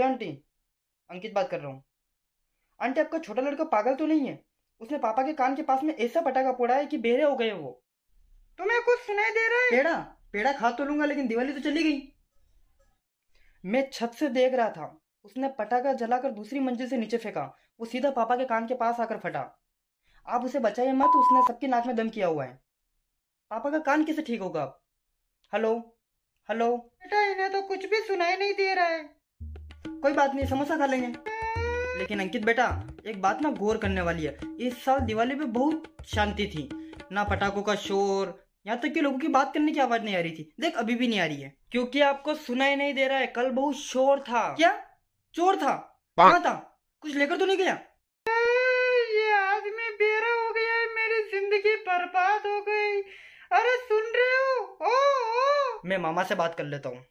रुक जाओ आंटी अंकित बात कर रहा हूँ आंटी आपका छोटा लड़का पागल तो नहीं है उसने पापा के कान के पास में ऐसा पटाखा फोड़ा है कि बेहरे हो गए वो तुम्हें कुछ सुनाई दे रहा है पेड़ा पेड़ा खा तो लूंगा लेकिन दिवाली तो चली गई मैं छत से देख रहा था उसने पटाखा जलाकर दूसरी मंजिल से नीचे फेंका वो सीधा पापा के कान के पास आकर फटा आप उसे बचाइए मत उसने सबके नाक में दम किया हुआ है पापा का कान कैसे ठीक होगा हेलो हेलो बेटा इन्हें तो कुछ भी सुनाई नहीं दे रहा है कोई बात नहीं समोसा खा लेंगे लेकिन अंकित बेटा एक बात ना गौर करने वाली है इस साल दिवाली पे बहुत शांति थी ना पटाखों का शोर यहाँ तक कि लोगों की बात करने की आवाज नहीं आ रही थी देख अभी भी नहीं आ रही है क्योंकि आपको सुनाई नहीं दे रहा है कल बहुत शोर था क्या चोर था कहाँ था कुछ लेकर तो नहीं गया ये आदमी बेरा हो गया है मेरी जिंदगी बर्बाद हो गई अरे सुन रहे हो ओ, ओ। मैं मामा से बात कर लेता हूँ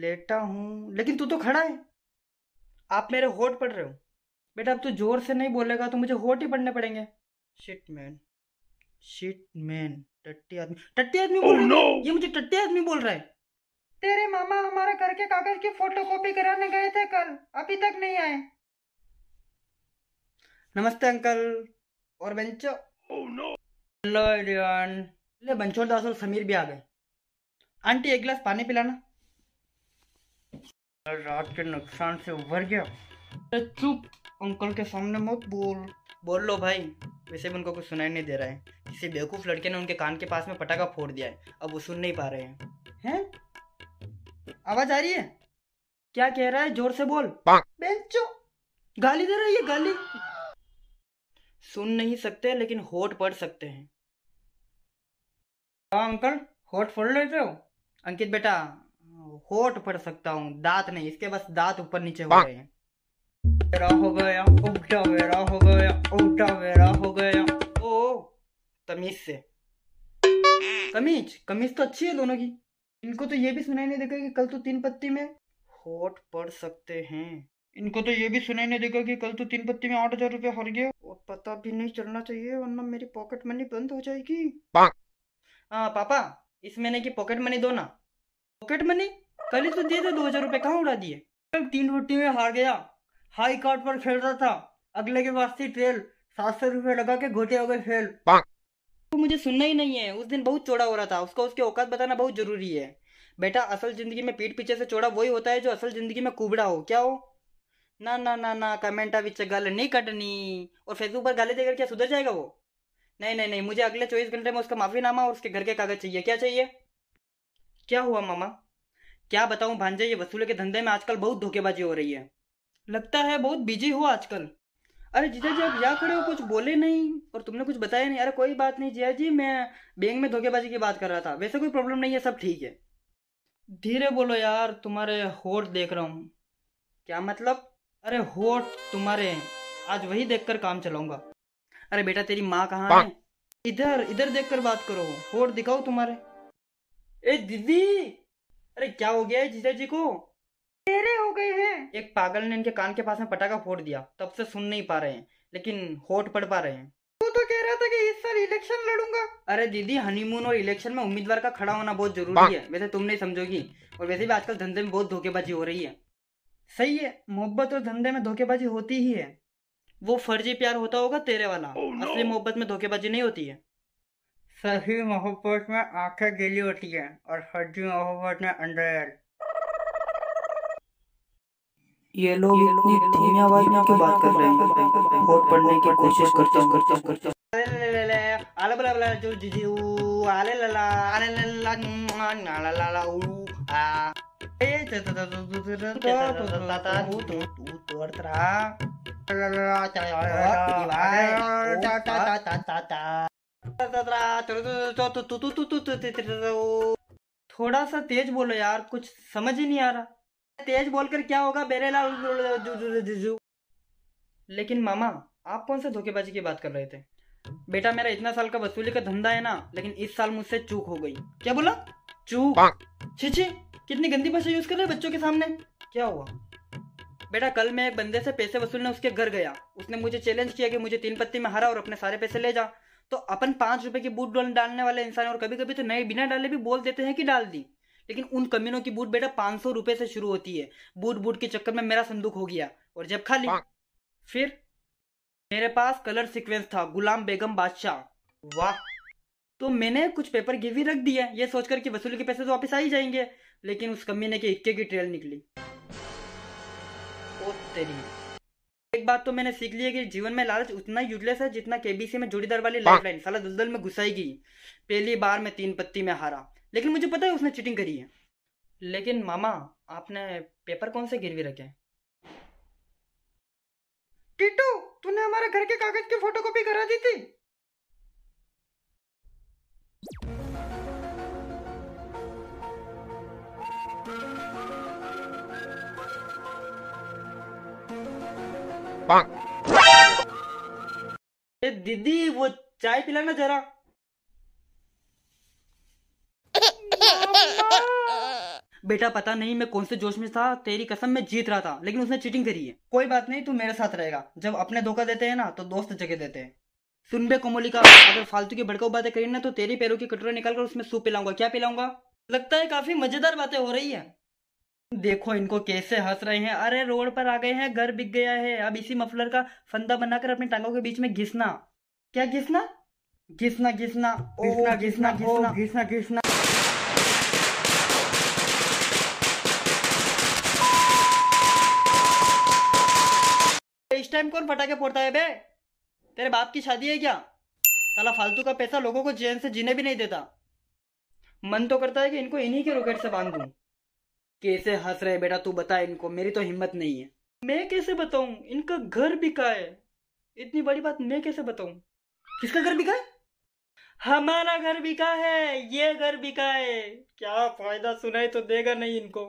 लेटा हूँ लेकिन तू तो खड़ा है आप मेरे होठ पढ़ रहे हो बेटा अब तू जोर से नहीं बोलेगा तो मुझे होठ ही पढ़ने पड़ेंगे शिट मैन शिट मैन टट्टी आदमी टट्टी आदमी बोल oh, रहा no. है ये मुझे टट्टी आदमी बोल रहा है तेरे मामा हमारे घर के कागज की फोटो कॉपी कराने गए थे कल अभी तक नहीं आए नमस्ते अंकल और बंचो oh, हेलो एवरीवन ले बंचो दास समीर भी आ गए आंटी एक गिलास पानी पिलाना कल रात के नुकसान से उभर गया चुप अंकल के सामने मत बोल बोल लो भाई वैसे भी उनको कुछ सुनाई नहीं दे रहा है किसी बेवकूफ़ लड़के ने उनके कान के पास में पटाखा फोड़ दिया है अब वो सुन नहीं पा रहे हैं हैं आवाज आ रही है क्या कह रहा है जोर से बोल बेंचो गाली दे रही है गाली सुन नहीं सकते लेकिन होठ पढ़ सकते हैं हाँ अंकल होठ फोड़ लेते हो अंकित बेटा होट पढ़ सकता हूँ दांत नहीं इसके बस दांत ऊपर नीचे हो गए हैं मेरा हो गया उल्टा मेरा हो गया उल्टा मेरा हो गया ओ तमीज से कमीज कमीज तो अच्छी है दोनों की इनको तो ये भी सुनाई नहीं देगा कि कल तो तीन पत्ती में होट पढ़ सकते हैं इनको तो ये भी सुनाई नहीं देगा कि कल तो तीन पत्ती में आठ हजार रुपया हर गया और पता भी नहीं चलना चाहिए वरना मेरी पॉकेट मनी बंद हो जाएगी आ, हाँ, पापा इस महीने की पॉकेट मनी दो ना पॉकेट मनी कल ही तो दिए थे दो हजार रूपए कहाँ उड़ा दिए कल तीन रोटी में हार गया हाई कार्ड पर खेल रहा था अगले के पास थी ट्रेल सात सौ रूपए लगा के घोटे हो गए फेल तो मुझे सुनना ही नहीं है उस दिन बहुत चौड़ा हो रहा था उसको उसके औकात बताना बहुत जरूरी है बेटा असल जिंदगी में पीठ पीछे से चौड़ा वही होता है जो असल जिंदगी में कुबड़ा हो क्या हो ना ना ना ना कमेंट अभी गल नहीं कटनी और फेसबुक पर गाली देकर क्या सुधर जाएगा वो नहीं नहीं नहीं मुझे अगले चौबीस घंटे में उसका माफीनामा और उसके घर के कागज चाहिए क्या चाहिए क्या हुआ मामा क्या बताऊं भांजे ये वसूले के धंधे में आजकल बहुत धोखेबाजी हो रही है लगता है बहुत बिजी हो आजकल अरे जीजा जी आप यहाँ खड़े हो कुछ बोले नहीं और तुमने कुछ बताया नहीं अरे कोई बात नहीं जिया जी मैं बैंक में धोखेबाजी की बात कर रहा था वैसे कोई प्रॉब्लम नहीं है सब ठीक है धीरे बोलो यार तुम्हारे होठ देख रहा हूँ क्या मतलब अरे होठ तुम्हारे आज वही देख कर काम चलाऊंगा अरे बेटा तेरी माँ कहाँ है इधर इधर देख कर बात करो होठ दिखाओ तुम्हारे ए दीदी अरे क्या हो गया है जीजा जी को तेरे हो गए हैं एक पागल ने इनके कान के पास में पटाखा फोड़ दिया तब से सुन नहीं पा रहे हैं लेकिन होठ पड़ पा रहे हैं तू तो कह रहा था कि इस साल इलेक्शन लड़ूंगा अरे दीदी हनीमून और इलेक्शन में उम्मीदवार का खड़ा होना बहुत जरूरी है वैसे तुम नहीं समझोगी और वैसे भी आजकल धंधे में बहुत धोखेबाजी हो रही है सही है मोहब्बत और धंधे में धोखेबाजी होती ही है वो फर्जी प्यार होता होगा तेरे वाला oh असली मोहब्बत में धोखेबाजी नहीं होती है सही मोहब्बत में आंखें गीली होती हैं और फर्जी मोहब्बत में अंडरवेयर ये लोग इतनी धीमी आवाज में क्यों बात कर रहे हैं होठ पढ़ने की कोशिश करता हूँ करता हूँ करता हूँ ला थोड़ा सा तेज बोलो यार कुछ समझ ही नहीं आ रहा तेज बोलकर क्या होगा बेरेला लेकिन मामा आप कौन से धोखेबाजी की बात कर रहे थे बेटा मेरा इतना साल का वसूली का धंधा है ना लेकिन इस साल मुझसे चूक हो गई क्या बोला चूक छीछी कितनी गंदी भाषा यूज कर रहे बच्चों के सामने क्या हुआ बेटा कल मैं एक बंदे से पैसे वसूलने उसके घर गया उसने मुझे चैलेंज किया कि मुझे तीन पत्ती में हरा और अपने सारे पैसे ले जा तो अपन पांच रुपए की बूट डालने वाले इंसान और कभी कभी तो नए बिना डाले भी बोल देते हैं कि डाल दी लेकिन उन कमीनों की बूट बेटा पाँच सौ रुपये से शुरू होती है बूट बूट के चक्कर में मेरा संदूक हो गया और जब खाली फिर मेरे पास कलर सीक्वेंस था गुलाम बेगम बादशाह वाह तो मैंने कुछ पेपर गिवी रख दिया ये सोचकर कि वसूली के पैसे तो वापस आ ही जाएंगे लेकिन उस कमीने के इक्के की ट्रेल निकली ओ तेरी बात तो मैंने सीख लिया कि जीवन में लालच उतना यूजलेस है जितना केबीसी में जोड़ीदार वाली लाइफलाइन हाँ। साला दलदल में घुसाएगी पहली बार में तीन पत्ती में हारा लेकिन मुझे पता है उसने चीटिंग करी है लेकिन मामा आपने पेपर कौन से गिरवी रखे टीटू तूने हमारे घर के कागज की फोटोकॉपी करा दी थी दीदी वो चाय पिलाना जरा बेटा पता नहीं मैं कौन से जोश में था तेरी कसम में जीत रहा था लेकिन उसने चीटिंग करी है कोई बात नहीं तू मेरे साथ रहेगा जब अपने धोखा देते हैं ना तो दोस्त जगह देते हैं सुन बे कोमोलिका अगर फालतू की भड़काऊ बातें करी ना तो तेरे पैरों की कटोरे निकालकर उसमें सूप पिलाऊंगा क्या पिलाऊंगा लगता है काफी मजेदार बातें हो रही है देखो इनको कैसे हंस रहे हैं अरे रोड पर आ गए हैं घर बिक गया है अब इसी मफलर का फंदा बनाकर अपने टांगों के बीच में घिसना क्या घिसना घिसना घिसना घिसना घिसना घिसना घिसना इस टाइम कौन फटाके फोड़ता है बे तेरे बाप की शादी है क्या साला फालतू का पैसा लोगों को जेन से जीने भी नहीं देता मन तो करता है कि इनको इन्हीं के रॉकेट से बांध दूं कैसे हंस रहे बेटा तू बता इनको मेरी तो हिम्मत नहीं है मैं कैसे बताऊं इनका घर बिका है इतनी बड़ी बात मैं कैसे बताऊं किसका घर बिका है हमारा घर बिका है ये घर बिका है क्या फायदा सुनाई तो देगा नहीं इनको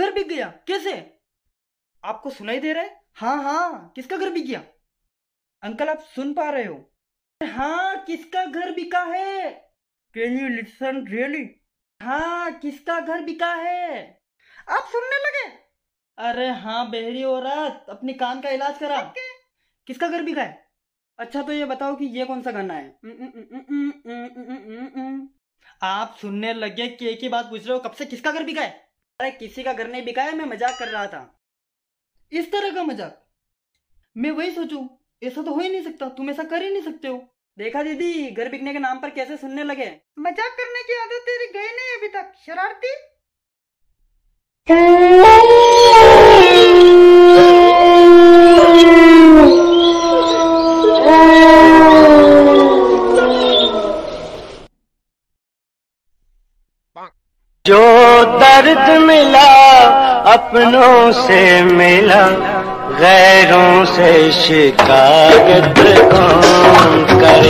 घर बिक गया कैसे आपको सुनाई दे रहा है हाँ हाँ किसका घर बिक गया अंकल आप सुन पा रहे हो हाँ किसका घर बिका है कैन यू लिसन रियली हाँ किसका घर बिका है आप सुनने लगे अरे हाँ बहरी हो रहा अपने कान का इलाज करा किसका घर बिका है अच्छा तो ये बताओ कि ये कौन सा गाना है आप सुनने लगे कि एक ही बात पूछ रहे हो कब से किसका घर बिका है अरे किसी का घर नहीं बिका है मैं मजाक कर रहा था इस तरह का मजाक मैं वही सोचू ऐसा तो हो ही नहीं सकता तुम ऐसा कर ही नहीं सकते हो देखा दीदी घर बिकने के नाम पर कैसे सुनने लगे मजाक करने की आदत तेरी गई नहीं अभी तक शरारती जो दर्द मिला अपनों से मिला गैरों से शिकायत कौन करे